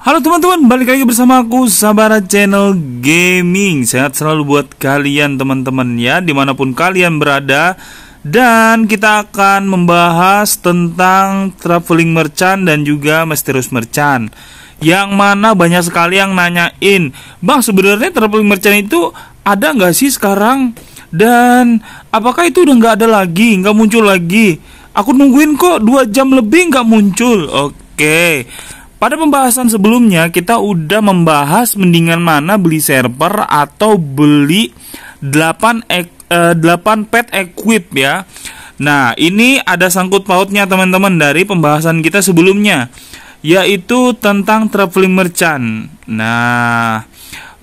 Halo teman-teman, balik lagi bersama aku Sabara Channel Gaming Sehat selalu buat kalian teman-teman ya Dimanapun kalian berada Dan kita akan membahas tentang traveling merchant dan juga misterius merchant Yang mana banyak sekali yang nanyain Bang sebenarnya traveling merchant itu ada nggak sih sekarang? Dan apakah itu udah nggak ada lagi, nggak muncul lagi? Aku nungguin kok 2 jam lebih nggak muncul Oke okay. Pada pembahasan sebelumnya kita udah membahas mendingan mana beli server atau beli 8 ek, eh, 8 pet equip ya. Nah, ini ada sangkut pautnya teman-teman dari pembahasan kita sebelumnya yaitu tentang traveling merchant. Nah,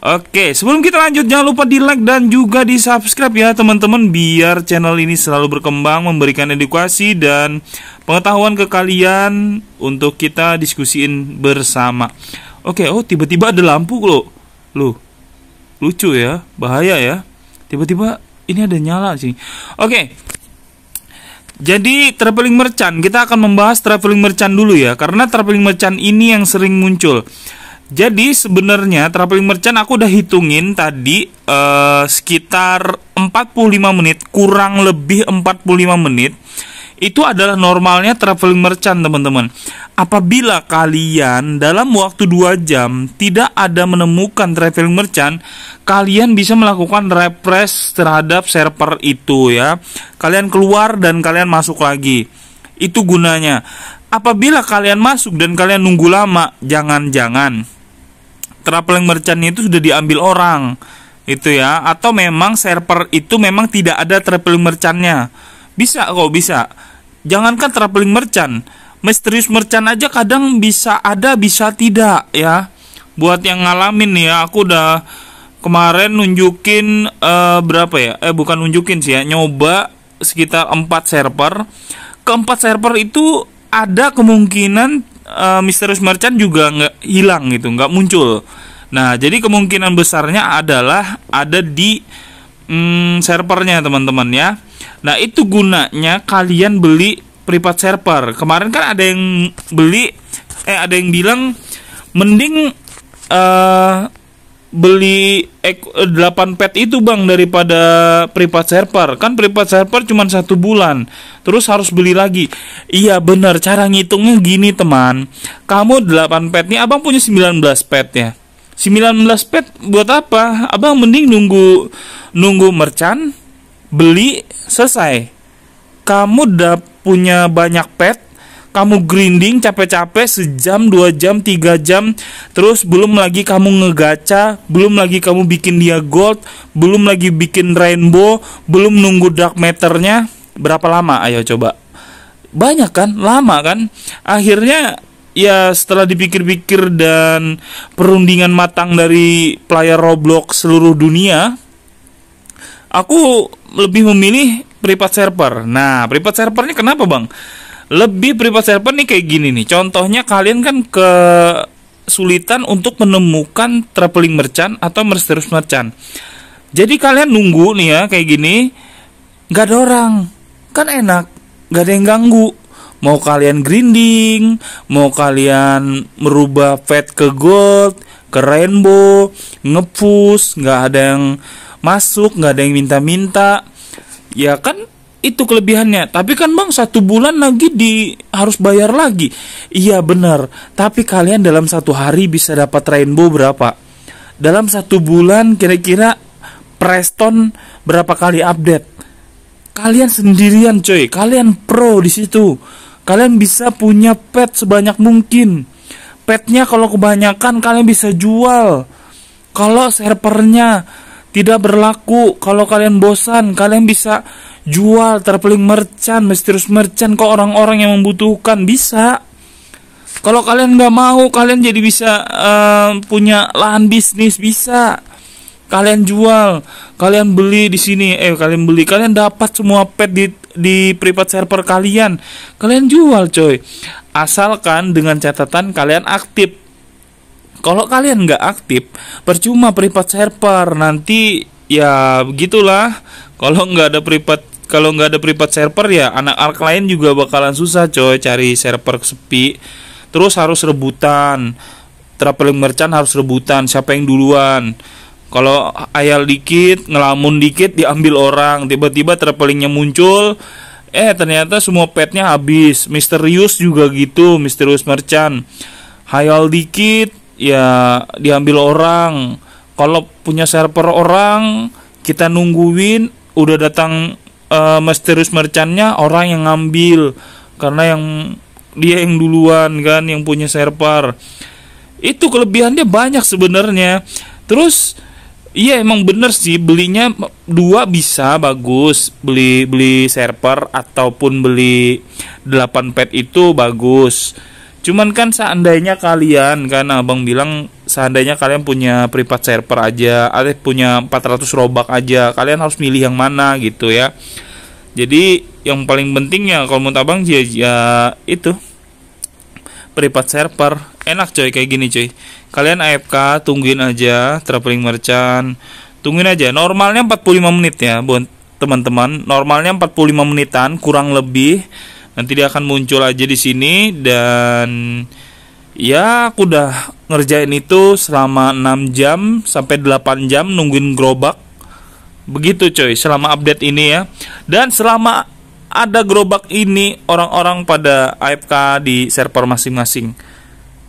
Oke, sebelum kita lanjut jangan lupa di like dan juga di subscribe ya teman-teman biar channel ini selalu berkembang memberikan edukasi dan pengetahuan ke kalian untuk kita diskusiin bersama. Oke, oh tiba-tiba ada lampu loh. Loh. Lucu ya, bahaya ya. Tiba-tiba ini ada nyala sih. Oke. Jadi traveling merchant, kita akan membahas traveling merchant dulu ya karena traveling merchant ini yang sering muncul. Jadi sebenarnya traveling merchant aku udah hitungin tadi eh, sekitar 45 menit, kurang lebih 45 menit. Itu adalah normalnya traveling merchant teman-teman. Apabila kalian dalam waktu 2 jam tidak ada menemukan traveling merchant, kalian bisa melakukan refresh terhadap server itu ya. Kalian keluar dan kalian masuk lagi. Itu gunanya. Apabila kalian masuk dan kalian nunggu lama, jangan-jangan traveling merchantnya itu sudah diambil orang itu ya atau memang server itu memang tidak ada traveling merchantnya bisa kok bisa jangankan traveling merchant misterius merchant aja kadang bisa ada bisa tidak ya buat yang ngalamin nih ya aku udah kemarin nunjukin uh, berapa ya eh bukan nunjukin sih ya nyoba sekitar empat server keempat server itu ada kemungkinan uh, eh, misterius merchant juga nggak hilang gitu nggak muncul nah jadi kemungkinan besarnya adalah ada di mm, servernya teman-teman ya nah itu gunanya kalian beli private server kemarin kan ada yang beli eh ada yang bilang mending uh, beli 8 eh, pet itu bang daripada privat server kan privat server cuma satu bulan terus harus beli lagi iya benar cara ngitungnya gini teman kamu 8 pet nih abang punya 19 pet ya 19 pet buat apa abang mending nunggu nunggu merchant beli selesai kamu udah punya banyak pet kamu grinding capek-capek sejam, dua jam, tiga jam, terus belum lagi kamu ngegacha, belum lagi kamu bikin dia gold, belum lagi bikin rainbow, belum nunggu dark meternya berapa lama? Ayo coba. Banyak kan, lama kan? Akhirnya ya setelah dipikir-pikir dan perundingan matang dari player Roblox seluruh dunia, aku lebih memilih private server. Nah, private servernya kenapa, Bang? lebih private server nih kayak gini nih. Contohnya kalian kan ke sulitan untuk menemukan traveling merchant atau mysterious merchant. Jadi kalian nunggu nih ya kayak gini, nggak ada orang, kan enak, nggak ada yang ganggu. Mau kalian grinding, mau kalian merubah fat ke gold, ke rainbow, ngepus, nggak ada yang masuk, nggak ada yang minta-minta. Ya kan itu kelebihannya tapi kan bang satu bulan lagi di harus bayar lagi iya benar tapi kalian dalam satu hari bisa dapat rainbow berapa dalam satu bulan kira-kira Preston berapa kali update kalian sendirian coy kalian pro di situ kalian bisa punya pet sebanyak mungkin petnya kalau kebanyakan kalian bisa jual kalau servernya tidak berlaku kalau kalian bosan kalian bisa jual terpeling merchant misterius merchant Kok orang-orang yang membutuhkan bisa kalau kalian nggak mau kalian jadi bisa uh, punya lahan bisnis bisa kalian jual kalian beli di sini eh kalian beli kalian dapat semua pet di di private server kalian kalian jual coy asalkan dengan catatan kalian aktif kalau kalian nggak aktif, percuma privat server nanti ya begitulah. Kalau nggak ada privat kalau nggak ada privat server ya anak arc lain juga bakalan susah coy cari server sepi. Terus harus rebutan. Traveling merchant harus rebutan siapa yang duluan. Kalau ayal dikit, ngelamun dikit diambil orang, tiba-tiba travelingnya muncul, eh ternyata semua petnya habis. Misterius juga gitu, misterius merchant. Hayal dikit, ya diambil orang kalau punya server orang kita nungguin udah datang uh, misterius mercannya orang yang ngambil karena yang dia yang duluan kan yang punya server itu kelebihannya banyak sebenarnya terus iya emang bener sih belinya dua bisa bagus beli beli server ataupun beli 8 pet itu bagus Cuman kan seandainya kalian kan abang bilang seandainya kalian punya privat server aja, atau punya 400 robak aja, kalian harus milih yang mana gitu ya. Jadi yang paling pentingnya kalau menurut abang ya, ya itu privat server enak coy kayak gini coy kalian AFK tungguin aja traveling merchant tungguin aja normalnya 45 menit ya buat teman-teman normalnya 45 menitan kurang lebih nanti dia akan muncul aja di sini dan ya aku udah ngerjain itu selama 6 jam sampai 8 jam nungguin gerobak begitu coy selama update ini ya dan selama ada gerobak ini orang-orang pada AFK di server masing-masing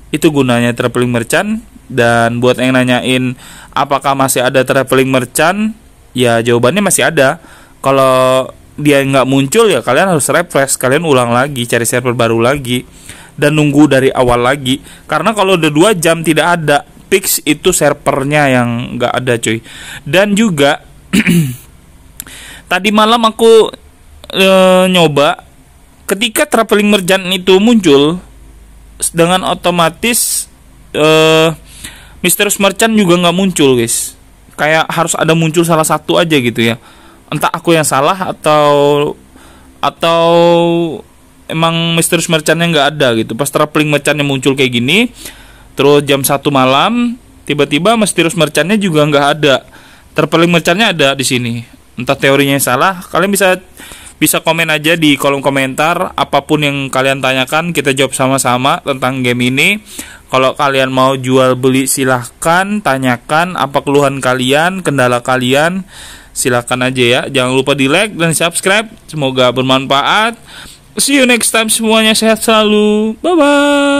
itu gunanya traveling merchant dan buat yang nanyain apakah masih ada traveling merchant ya jawabannya masih ada kalau dia nggak muncul ya kalian harus refresh kalian ulang lagi cari server baru lagi dan nunggu dari awal lagi karena kalau udah dua jam tidak ada fix itu servernya yang nggak ada cuy dan juga tadi malam aku e, nyoba ketika traveling merchant itu muncul dengan otomatis e, eh, misterius merchant juga nggak muncul guys kayak harus ada muncul salah satu aja gitu ya entah aku yang salah atau atau emang misterius merchantnya nggak ada gitu pas traveling merchantnya muncul kayak gini terus jam satu malam tiba-tiba misterius merchantnya juga nggak ada traveling merchantnya ada di sini entah teorinya yang salah kalian bisa bisa komen aja di kolom komentar apapun yang kalian tanyakan kita jawab sama-sama tentang game ini kalau kalian mau jual beli silahkan tanyakan apa keluhan kalian kendala kalian silahkan aja ya. Jangan lupa di like dan subscribe. Semoga bermanfaat. See you next time semuanya sehat selalu. Bye bye.